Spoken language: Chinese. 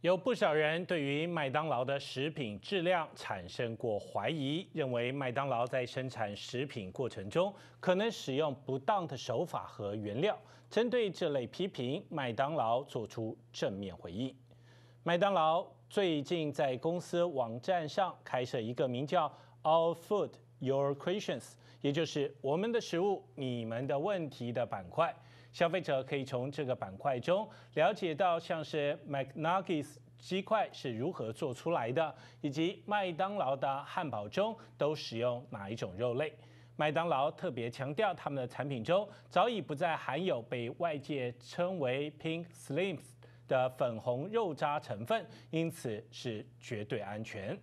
有不少人对于麦当劳的食品质量产生过怀疑，认为麦当劳在生产食品过程中可能使用不当的手法和原料。针对这类批评，麦当劳做出正面回应。麦当劳。最近在公司网站上开设一个名叫 “Our Food Your Questions”，也就是“我们的食物，你们的问题”的板块。消费者可以从这个板块中了解到，像是 McNuggets 鸡块是如何做出来的，以及麦当劳的汉堡中都使用哪一种肉类。麦当劳特别强调，他们的产品中早已不再含有被外界称为 “pink s l i m s 的粉红肉渣成分，因此是绝对安全。